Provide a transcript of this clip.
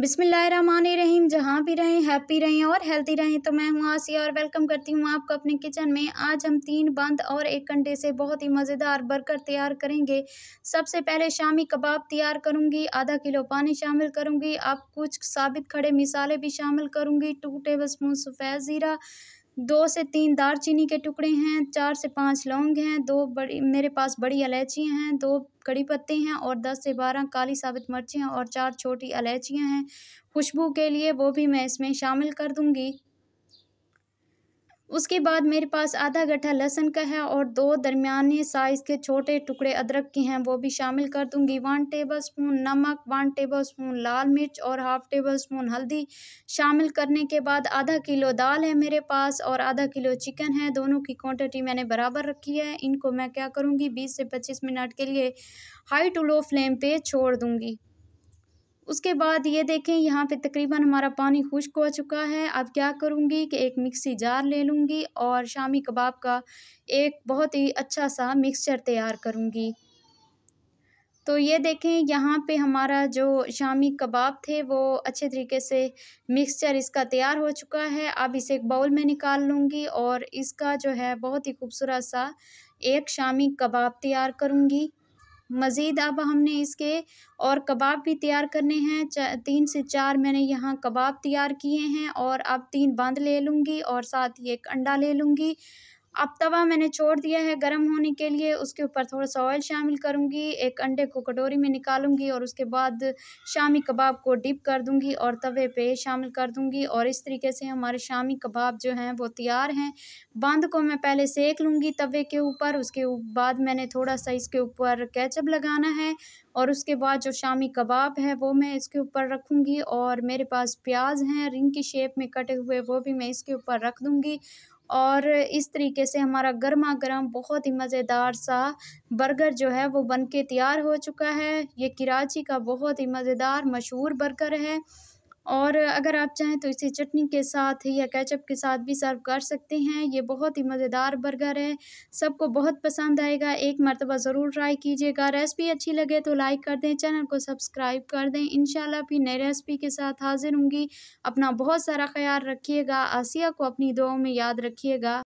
रहीम जहाँ भी रहें हैप्पी रहें और हेल्थी रहें तो मैं हूँ आसिया और वेलकम करती हूँ आपको अपने किचन में आज हम तीन बंद और एक अंडे से बहुत ही मज़ेदार बर्गर तैयार करेंगे सबसे पहले शामी कबाब तैयार करूँगी आधा किलो पानी शामिल करूँगी आप कुछ साबित खड़े मिसाले भी शामिल करूँगी टू टेबल स्पून सफ़ेद ज़ीरा दो से तीन चीनी के टुकड़े हैं चार से पाँच लौंग हैं दो बड़ी मेरे पास बड़ी इलायचियाँ हैं दो कड़ी पत्ते हैं और दस से बारह काली साबित मिर्चें और चार छोटी इलायचियाँ हैं खुशबू के लिए वो भी मैं इसमें शामिल कर दूँगी उसके बाद मेरे पास आधा गट्ठा लहसुन का है और दो दरमियाने साइज़ के छोटे टुकड़े अदरक के हैं वो भी शामिल कर दूंगी वन टेबल स्पून नमक वन टेबल स्पून लाल मिर्च और हाफ़ टेबल स्पून हल्दी शामिल करने के बाद आधा किलो दाल है मेरे पास और आधा किलो चिकन है दोनों की क्वांटिटी मैंने बराबर रखी है इनको मैं क्या करूँगी बीस से पच्चीस मिनट के लिए हाई टू लो फ्लेम पर छोड़ दूँगी उसके बाद ये देखें यहाँ पे तकरीबन हमारा पानी खुश्क हो चुका है अब क्या करूँगी कि एक मिक्सी जार ले लूँगी और शामी कबाब का एक बहुत ही अच्छा सा मिक्सचर तैयार करूँगी तो ये देखें यहाँ पे हमारा जो शामी कबाब थे वो अच्छे तरीके से मिक्सचर इसका तैयार हो चुका है अब इसे एक बाउल में निकाल लूँगी और इसका जो है बहुत ही खूबसूरत सा एक शामी कबाब तैयार करूँगी मज़ीद अब हमने इसके और कबाब भी तैयार करने हैं तीन से चार मैंने यहाँ कबाब तैयार किए हैं और अब तीन बंद ले लूँगी और साथ ही एक अंडा ले लूँगी अब तवा मैंने छोड़ दिया है गर्म होने के लिए उसके ऊपर थोड़ा सा ऑयल शामिल करूँगी एक अंडे को कटोरी में निकालूंगी और उसके बाद शामी कबाब को डिप कर दूँगी और तवे पे शामिल कर दूँगी और इस तरीके से हमारे शामी कबाब जो हैं वो तैयार हैं बंद को मैं पहले सेक लूँगी तवे के ऊपर उसके बाद मैंने थोड़ा सा इसके ऊपर कैचअप लगाना है और उसके बाद जो शामी कबाब है वो मैं इसके ऊपर रखूँगी और मेरे पास प्याज हैं रिंग की शेप में कटे हुए वो भी मैं इसके ऊपर रख दूँगी और इस तरीके से हमारा गर्मा गर्म बहुत ही मज़ेदार सा बर्गर जो है वो बन के तैयार हो चुका है ये कराची का बहुत ही मज़ेदार मशहूर बर्गर है और अगर आप चाहें तो इसे चटनी के साथ या कैचअप के साथ भी सर्व कर सकते हैं ये बहुत ही मज़ेदार बर्गर है सबको बहुत पसंद आएगा एक मरतबा ज़रूर ट्राई कीजिएगा रेसिपी अच्छी लगे तो लाइक कर दें चैनल को सब्सक्राइब कर दें इन भी नई रेसिपी के साथ हाजिर होंगी अपना बहुत सारा ख्याल रखिएगा आसिया को अपनी दुआओं में याद रखिएगा